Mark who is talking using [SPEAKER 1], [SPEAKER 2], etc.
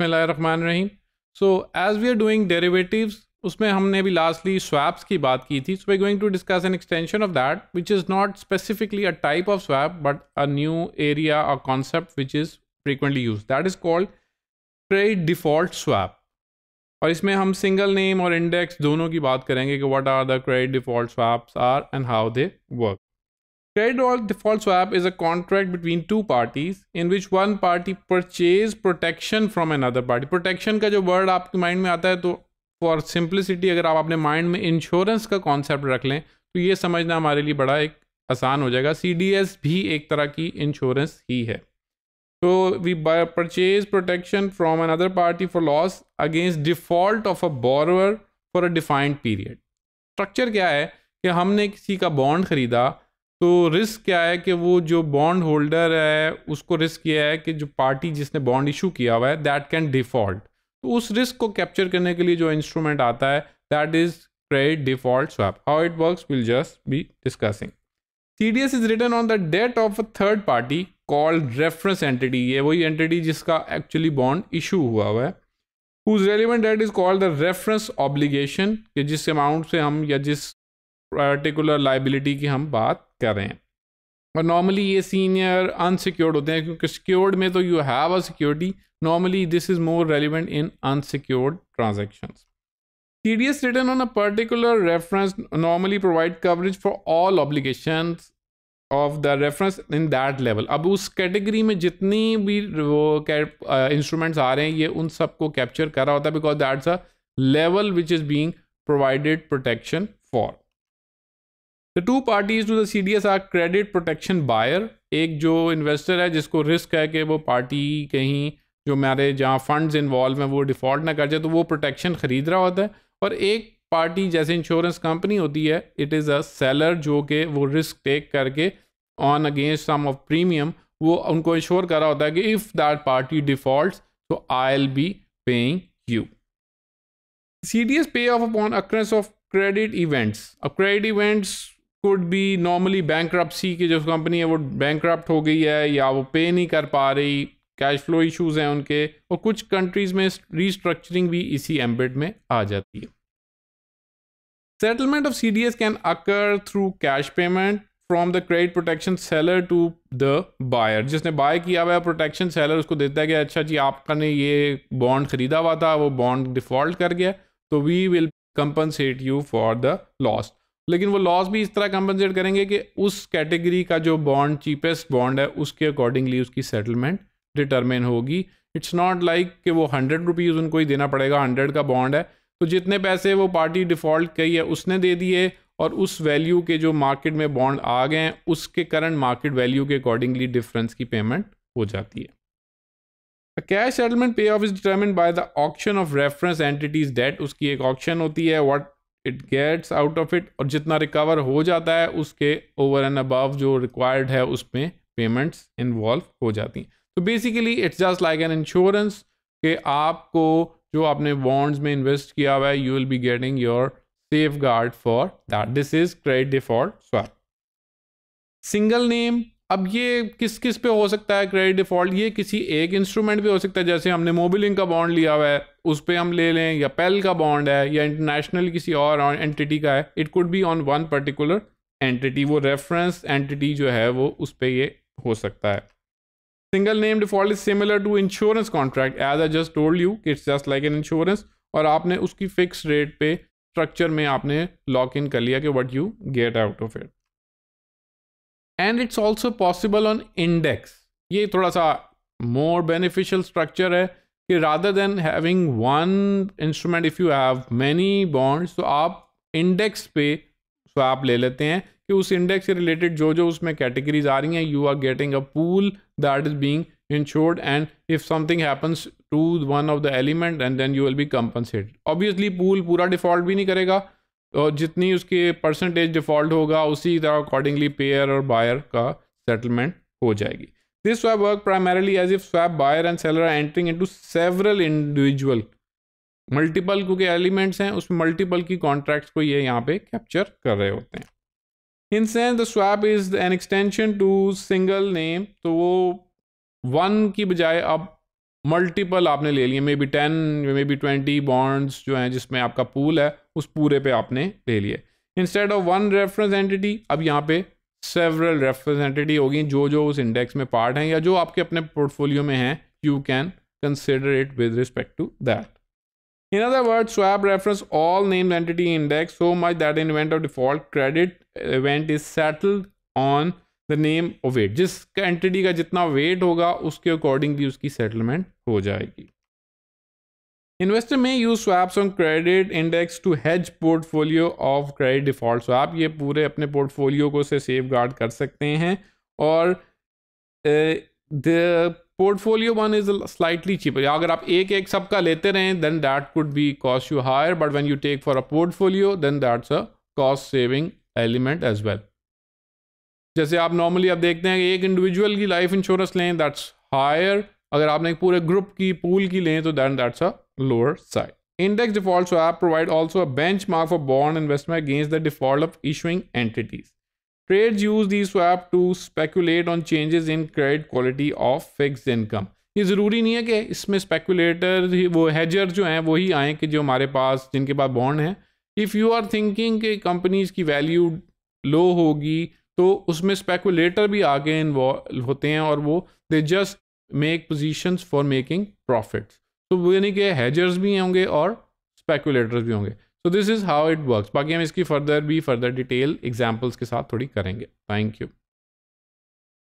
[SPEAKER 1] Run रहीम so as we are doing derivative उसमें हमने भी लास्टली स्वैप्स की बात की थी so we going to discuss an extension of that which is not specifically a type of swap but a new area a concept which is frequently use that is called trade default swap और इसमें हम single name और index दोनों की बात करेंगे कि what are the credit default swaps are and how they work Credit or default swap is a contract between two parties in which one party purchase protection from another party. Protection का जो word आपके mind में आता है तो for simplicity अगर आप अपने माइंड में इंश्योरेंस का कॉन्सेप्ट रख लें तो ये समझना हमारे लिए बड़ा एक आसान हो जाएगा सी भी एक तरह की इंश्योरेंस ही है तो we purchase protection from another party for loss against default of a borrower for a defined period structure क्या है कि हमने किसी का बॉन्ड खरीदा तो रिस्क क्या है कि वो जो बॉन्ड होल्डर है उसको रिस्क यह है कि जो पार्टी जिसने बॉन्ड इशू किया हुआ है दैट कैन डिफॉल्ट तो उस रिस्क को कैप्चर करने के लिए जो इंस्ट्रूमेंट आता है that is credit default swap how it works will just be discussing C D S is return on the debt of a third party called reference entity ये वही एंटिटी जिसका एक्चुअली बॉन्ड इशू हुआ हुआ है whose relevant debt is called the reference obligation कि जिस amount से हम या जिस पर्टिकुलर लाइबिलिटी की हम बात कर रहे हैं और नॉर्मली ये सीनियर अनसिक्योर्ड होते हैं क्योंकि सिक्योर्ड में तो you have a security normally this is more relevant in unsecured D S return on a particular reference normally provide coverage for all obligation of the reference in that level अब उस category में जितनी भी वो instruments uh, आ रहे हैं ये उन सबको कैप्चर करा होता है because that's a level which is being provided protection for the two parties to the C D S are credit protection buyer एक जो इन्वेस्टर है जिसको रिस्क है कि वो पार्टी कहीं जो मेरे जहाँ फंड्स इन्वॉल्व हैं वो डिफ़ॉल्ट ना कर जाए तो वो प्रोटेक्शन ख़रीद रहा होता है और एक पार्टी जैसे इंश्योरेंस कंपनी होती है इट इज़ अ सेलर जो कि वो रिस्क टेक करके on against some of premium वो उनको इंश्योर कर रहा होता है कि इफ़ दैट पार्टी डिफ़ॉल्ट तो I'll be paying you C D S pay off upon occurrence of credit events अब credit events could be normally bank की जो कंपनी है वो बैंक हो गई है या वो पे नहीं कर पा रही कैश फ्लो इश्यूज हैं उनके और कुछ कंट्रीज में रिस्ट्रक्चरिंग भी इसी एम्बेड में आ जाती है settlement of C D S can occur through cash payment from the credit protection seller to the buyer जिसने बाय किया हुआ है प्रोटेक्शन सेलर उसको देता है कि अच्छा जी आपका ने ये बॉन्ड खरीदा हुआ था वो बॉन्ड डिफॉल्ट कर गया तो we will compensate you for the lost लेकिन वो लॉस भी इस तरह कंपनसेट करेंगे कि उस कैटेगरी का जो बॉन्ड चीपेस्ट बॉन्ड है उसके अकॉर्डिंगली उसकी सेटलमेंट डिटरमिन होगी इट्स नॉट लाइक कि वो हंड्रेड रुपीज़ उनको ही देना पड़ेगा हंड्रेड का बॉन्ड है तो जितने पैसे वो पार्टी डिफ़ॉल्ट कही है उसने दे दिए और उस वैल्यू के जो मार्केट में बॉन्ड आ गए हैं उसके करंट मार्केट वैल्यू के अकॉर्डिंगली डिफरेंस की पेमेंट हो जाती है cash settlement pay off is determine by the auction of reference entities debt उसकी एक ऑक्शन होती है what it gets out of it और जितना रिकवर हो जाता है उसके ओवर एंड अबव जो रिक्वायर्ड है उसमें पेमेंट्स इन्वॉल्व हो जाती हैं तो basically it's just like an insurance कि आपको जो आपने बॉन्ड्स में इन्वेस्ट किया हुआ है you will be getting your safeguard for that this is credit default swap single name अब ये किस किस पे हो सकता है क्रेडिट डिफॉल्ट ये किसी एक इंस्ट्रूमेंट पे हो सकता है जैसे हमने मोबिलिंग का बॉन्ड लिया हुआ है उस पर हम ले लें या पेल का बॉन्ड है या इंटरनेशनल किसी और एंटिटी का है it could be on one particular entity वो रेफरेंस एंटिटी जो है वो उस पर ये हो सकता है single name default is similar to insurance contract as I just told you it's just like an insurance और आपने उसकी फिक्स रेट पे स्ट्रक्चर में आपने लॉक इन कर लिया कि what you get out of it and it's also possible on index ये थोड़ा सा मोर बेनिफिशियल स्ट्रक्चर है कि rather than having one instrument if you have many bonds तो आप इंडेक्स पे सो तो आप ले लेते हैं कि उस इंडेक्स से रिलेटेड जो जो उसमें कैटेगरीज आ रही हैं you are getting a pool that is in insured and if something happens to one of the element and then you will be compensated obviously pool पूरा डिफॉल्ट भी नहीं करेगा तो जितनी उसकी परसेंटेज डिफॉल्ट होगा उसी तरह अकॉर्डिंगली पेयर और बायर का सेटलमेंट हो जाएगी this swap work primarily as if swap buyer and seller are entering into several individual multiple क्योंकि एलिमेंट्स हैं उसमें मल्टीपल की कॉन्ट्रैक्ट्स को ये यहाँ पे कैप्चर कर रहे होते हैं in sense the swap is an extension to single name तो वो वन की बजाय अब मल्टीपल आपने ले लिए maybe ten maybe twenty bonds जो हैं जिसमें आपका पूल है उस पूरे पे आपने ले लिए instead of one reference entity अब यहाँ पे सेवरल रेफरेंस एंटिटी होगी जो जो उस इंडेक्स में पार्ट हैं या जो आपके अपने पोर्टफोलियो में हैं you can consider it with respect to that in other word swap reference all name entity index so much that in event of default credit event is settled on the name of weight जिस entity का जितना wait होगा उसके accordingly उसकी settlement हो जाएगी investor में use swaps on credit index to hedge portfolio of credit default so आप ये पूरे अपने पोर्टफोलियो को से सेफ गार्ड कर सकते हैं और the portfolio one is slightly cheaper अगर आप एक एक सबका लेते रहें then that could be cost you higher but when you take for a portfolio then that's a cost saving element as well जैसे आप नॉर्मली आप देखते हैं एक इंडिविजुअल की लाइफ इंश्योरेंस लें दैट्स हायर अगर आपने पूरे ग्रुप की पूल की लें तो then that's a lower side. Index default swap provide also a benchmark for bond investment against the default of issuing entities. Trades use these swap to speculate on changes in credit quality of fixed income. ये ज़रूरी नहीं है कि इसमें speculator वो हैजर जो हैं वही आए कि जो हमारे पास जिनके पास बॉन्ड हैं इफ़ यू आर थिंकिंग कि कंपनीज की वैल्यू लो होगी तो उसमें स्पेकुलेटर भी आगे इन्वॉल्व होते हैं और वो they just make positions for making profits तो यानी कि हैजर्स भी होंगे और स्पेकुलेटर्स भी होंगे so this is how it works बाकी हम इसकी फर्दर भी फर्दर डिटेल एग्जाम्पल्स के साथ थोड़ी करेंगे थैंक यू